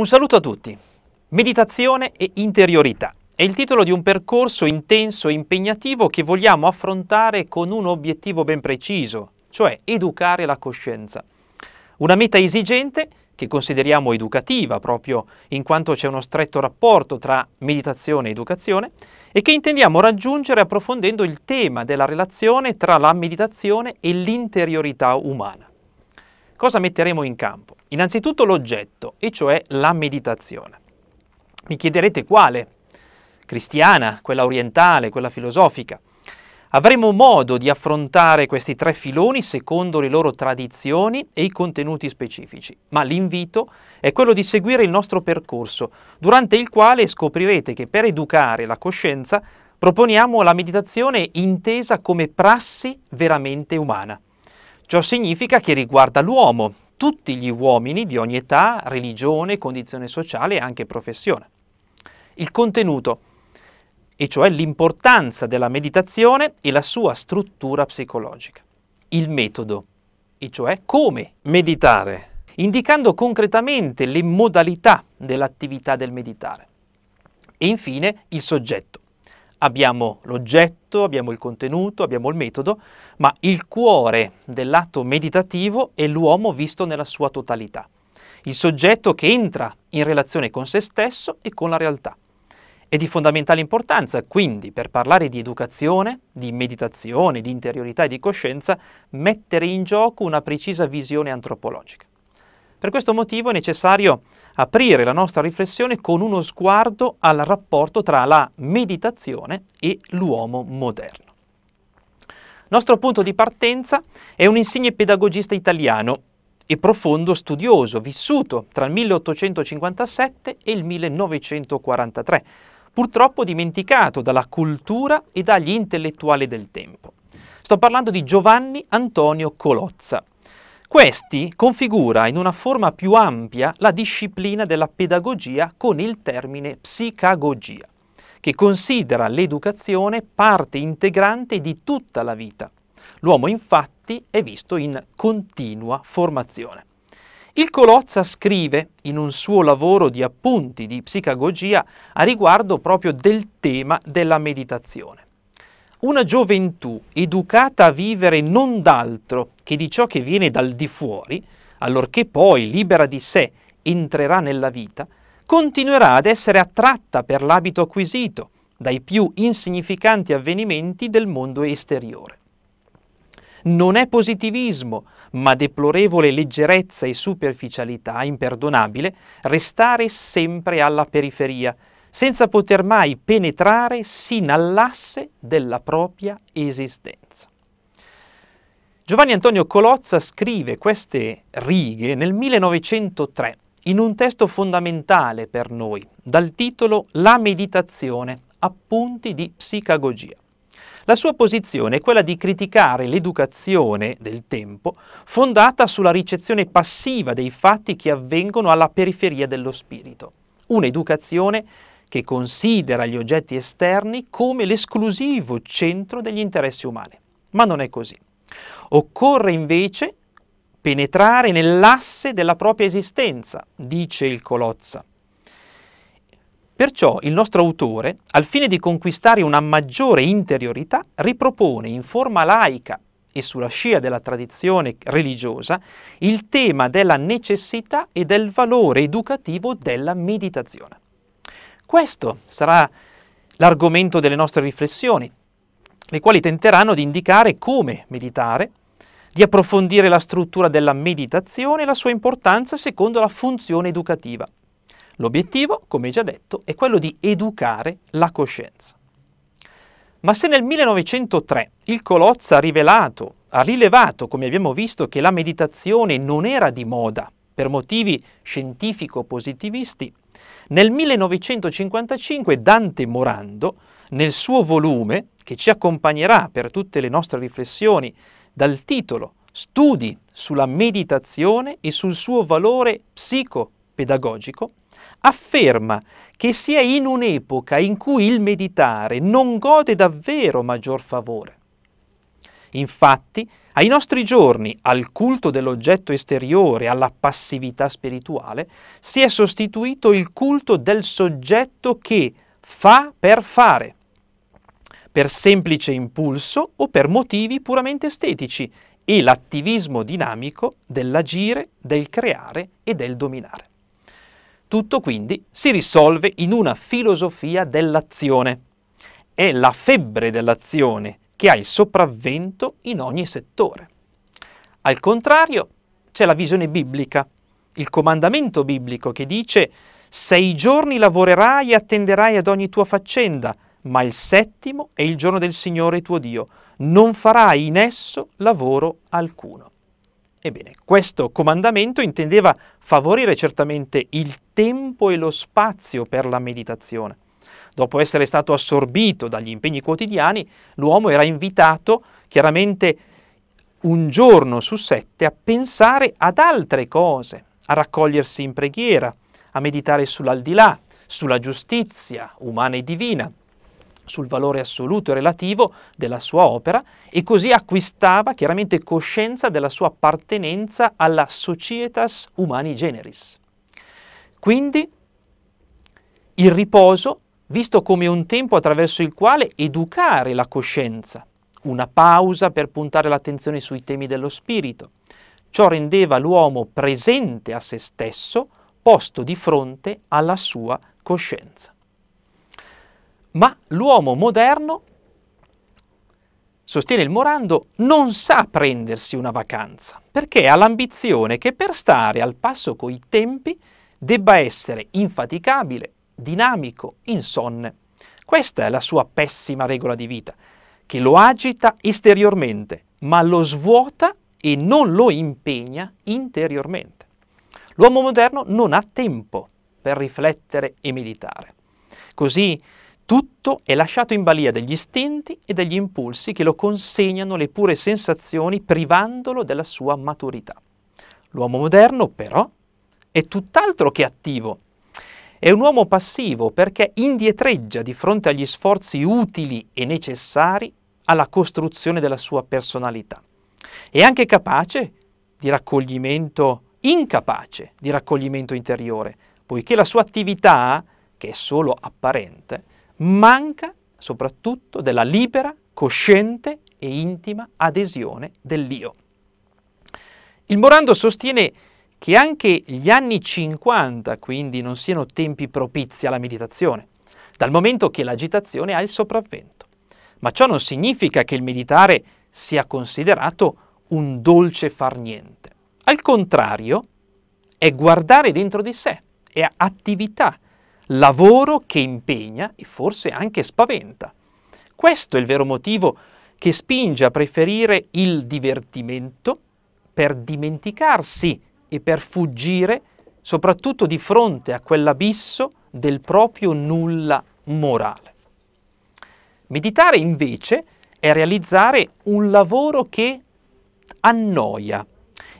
Un saluto a tutti. Meditazione e interiorità. È il titolo di un percorso intenso e impegnativo che vogliamo affrontare con un obiettivo ben preciso, cioè educare la coscienza. Una meta esigente che consideriamo educativa proprio in quanto c'è uno stretto rapporto tra meditazione e educazione e che intendiamo raggiungere approfondendo il tema della relazione tra la meditazione e l'interiorità umana. Cosa metteremo in campo? Innanzitutto l'oggetto, e cioè la meditazione. Mi chiederete quale? Cristiana, quella orientale, quella filosofica. Avremo modo di affrontare questi tre filoni secondo le loro tradizioni e i contenuti specifici, ma l'invito è quello di seguire il nostro percorso, durante il quale scoprirete che per educare la coscienza proponiamo la meditazione intesa come prassi veramente umana. Ciò significa che riguarda l'uomo, tutti gli uomini di ogni età, religione, condizione sociale e anche professione. Il contenuto, e cioè l'importanza della meditazione e la sua struttura psicologica. Il metodo, e cioè come meditare, indicando concretamente le modalità dell'attività del meditare. E infine il soggetto, Abbiamo l'oggetto, abbiamo il contenuto, abbiamo il metodo, ma il cuore dell'atto meditativo è l'uomo visto nella sua totalità, il soggetto che entra in relazione con se stesso e con la realtà. È di fondamentale importanza, quindi, per parlare di educazione, di meditazione, di interiorità e di coscienza, mettere in gioco una precisa visione antropologica. Per questo motivo è necessario aprire la nostra riflessione con uno sguardo al rapporto tra la meditazione e l'uomo moderno. nostro punto di partenza è un insigne pedagogista italiano e profondo studioso, vissuto tra il 1857 e il 1943, purtroppo dimenticato dalla cultura e dagli intellettuali del tempo. Sto parlando di Giovanni Antonio Colozza, questi configura in una forma più ampia la disciplina della pedagogia con il termine psicagogia, che considera l'educazione parte integrante di tutta la vita. L'uomo infatti è visto in continua formazione. Il Colozza scrive in un suo lavoro di appunti di psicagogia a riguardo proprio del tema della meditazione. Una gioventù educata a vivere non d'altro che di ciò che viene dal di fuori, allorché poi, libera di sé, entrerà nella vita, continuerà ad essere attratta per l'abito acquisito dai più insignificanti avvenimenti del mondo esteriore. Non è positivismo, ma deplorevole leggerezza e superficialità imperdonabile restare sempre alla periferia, senza poter mai penetrare sin all'asse della propria esistenza. Giovanni Antonio Colozza scrive queste righe nel 1903 in un testo fondamentale per noi, dal titolo La meditazione, appunti di psicagogia. La sua posizione è quella di criticare l'educazione del tempo fondata sulla ricezione passiva dei fatti che avvengono alla periferia dello spirito, un'educazione che considera gli oggetti esterni come l'esclusivo centro degli interessi umani. Ma non è così. Occorre invece penetrare nell'asse della propria esistenza, dice il Colozza. Perciò il nostro autore, al fine di conquistare una maggiore interiorità, ripropone in forma laica e sulla scia della tradizione religiosa il tema della necessità e del valore educativo della meditazione. Questo sarà l'argomento delle nostre riflessioni, le quali tenteranno di indicare come meditare, di approfondire la struttura della meditazione e la sua importanza secondo la funzione educativa. L'obiettivo, come già detto, è quello di educare la coscienza. Ma se nel 1903 il Colozza ha, rivelato, ha rilevato, come abbiamo visto, che la meditazione non era di moda, per motivi scientifico-positivisti, nel 1955 Dante Morando, nel suo volume, che ci accompagnerà per tutte le nostre riflessioni, dal titolo Studi sulla meditazione e sul suo valore psicopedagogico, afferma che si è in un'epoca in cui il meditare non gode davvero maggior favore. Infatti, ai nostri giorni, al culto dell'oggetto esteriore, alla passività spirituale, si è sostituito il culto del soggetto che fa per fare, per semplice impulso o per motivi puramente estetici, e l'attivismo dinamico dell'agire, del creare e del dominare. Tutto quindi si risolve in una filosofia dell'azione. È la febbre dell'azione che ha il sopravvento in ogni settore. Al contrario, c'è la visione biblica, il comandamento biblico che dice sei giorni lavorerai e attenderai ad ogni tua faccenda, ma il settimo è il giorno del Signore tuo Dio, non farai in esso lavoro alcuno. Ebbene, questo comandamento intendeva favorire certamente il tempo e lo spazio per la meditazione dopo essere stato assorbito dagli impegni quotidiani, l'uomo era invitato chiaramente un giorno su sette a pensare ad altre cose, a raccogliersi in preghiera, a meditare sull'aldilà, sulla giustizia umana e divina, sul valore assoluto e relativo della sua opera e così acquistava chiaramente coscienza della sua appartenenza alla societas humani generis. Quindi il riposo visto come un tempo attraverso il quale educare la coscienza, una pausa per puntare l'attenzione sui temi dello spirito. Ciò rendeva l'uomo presente a se stesso, posto di fronte alla sua coscienza. Ma l'uomo moderno, sostiene il Morando, non sa prendersi una vacanza, perché ha l'ambizione che per stare al passo coi tempi debba essere infaticabile, dinamico, insonne. Questa è la sua pessima regola di vita, che lo agita esteriormente, ma lo svuota e non lo impegna interiormente. L'uomo moderno non ha tempo per riflettere e meditare. Così tutto è lasciato in balia degli istinti e degli impulsi che lo consegnano le pure sensazioni privandolo della sua maturità. L'uomo moderno, però, è tutt'altro che attivo, è un uomo passivo perché indietreggia di fronte agli sforzi utili e necessari alla costruzione della sua personalità. È anche capace di raccoglimento, incapace di raccoglimento interiore, poiché la sua attività, che è solo apparente, manca soprattutto della libera, cosciente e intima adesione dell'io. Il Morando sostiene che anche gli anni 50 quindi non siano tempi propizi alla meditazione, dal momento che l'agitazione ha il sopravvento. Ma ciò non significa che il meditare sia considerato un dolce far niente. Al contrario, è guardare dentro di sé, è attività, lavoro che impegna e forse anche spaventa. Questo è il vero motivo che spinge a preferire il divertimento per dimenticarsi e per fuggire soprattutto di fronte a quell'abisso del proprio nulla morale. Meditare invece è realizzare un lavoro che annoia,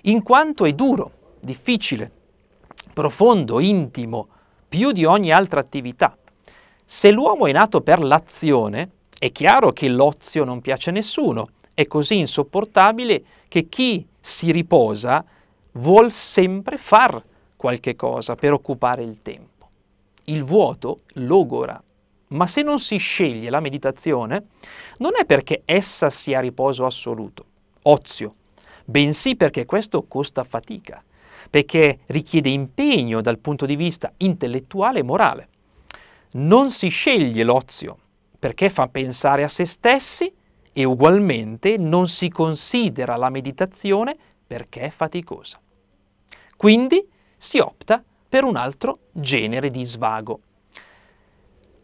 in quanto è duro, difficile, profondo, intimo, più di ogni altra attività. Se l'uomo è nato per l'azione, è chiaro che l'ozio non piace a nessuno, è così insopportabile che chi si riposa vuol sempre far qualche cosa per occupare il tempo. Il vuoto logora, ma se non si sceglie la meditazione, non è perché essa sia riposo assoluto, ozio, bensì perché questo costa fatica, perché richiede impegno dal punto di vista intellettuale e morale. Non si sceglie l'ozio perché fa pensare a se stessi e ugualmente non si considera la meditazione perché è faticosa. Quindi si opta per un altro genere di svago.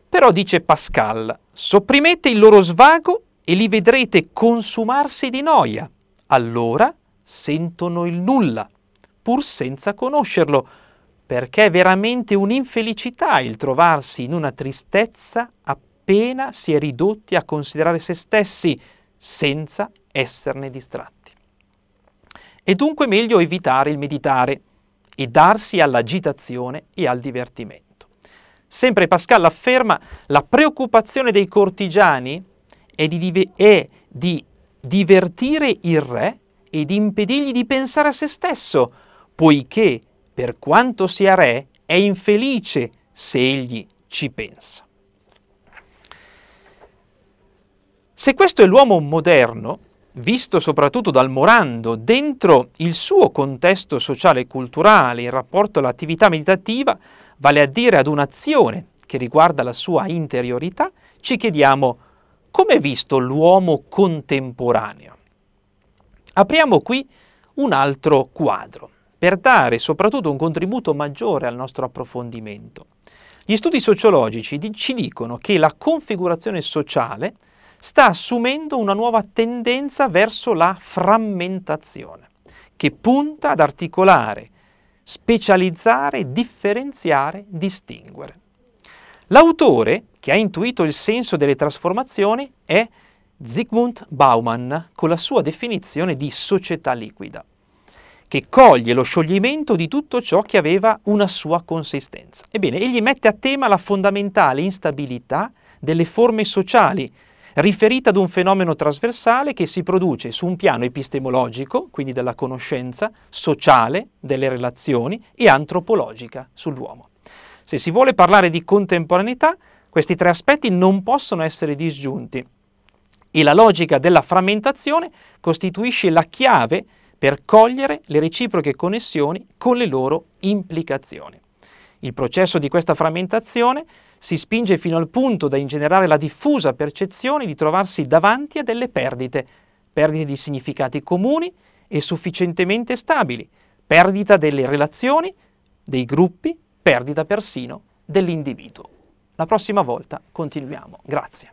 Però dice Pascal, sopprimete il loro svago e li vedrete consumarsi di noia. Allora sentono il nulla, pur senza conoscerlo, perché è veramente un'infelicità il trovarsi in una tristezza appena si è ridotti a considerare se stessi senza esserne distratti. È dunque meglio evitare il meditare e darsi all'agitazione e al divertimento. Sempre Pascal afferma la preoccupazione dei cortigiani è di, div- è di divertire il re e di impedirgli di pensare a se stesso, poiché, per quanto sia re, è infelice se egli ci pensa. Se questo è l'uomo moderno, visto soprattutto dal Morando, dentro il suo contesto sociale e culturale in rapporto all'attività meditativa, vale a dire ad un'azione che riguarda la sua interiorità, ci chiediamo come è visto l'uomo contemporaneo. Apriamo qui un altro quadro per dare soprattutto un contributo maggiore al nostro approfondimento. Gli studi sociologici ci dicono che la configurazione sociale sta assumendo una nuova tendenza verso la frammentazione, che punta ad articolare, specializzare, differenziare, distinguere. L'autore, che ha intuito il senso delle trasformazioni, è Zygmunt Bauman, con la sua definizione di società liquida, che coglie lo scioglimento di tutto ciò che aveva una sua consistenza. Ebbene, egli mette a tema la fondamentale instabilità delle forme sociali riferita ad un fenomeno trasversale che si produce su un piano epistemologico, quindi della conoscenza, sociale, delle relazioni e antropologica sull'uomo. Se si vuole parlare di contemporaneità, questi tre aspetti non possono essere disgiunti e la logica della frammentazione costituisce la chiave per cogliere le reciproche connessioni con le loro implicazioni. Il processo di questa frammentazione si spinge fino al punto da ingenerare la diffusa percezione di trovarsi davanti a delle perdite, perdite di significati comuni e sufficientemente stabili, perdita delle relazioni, dei gruppi, perdita persino dell'individuo. La prossima volta continuiamo. Grazie.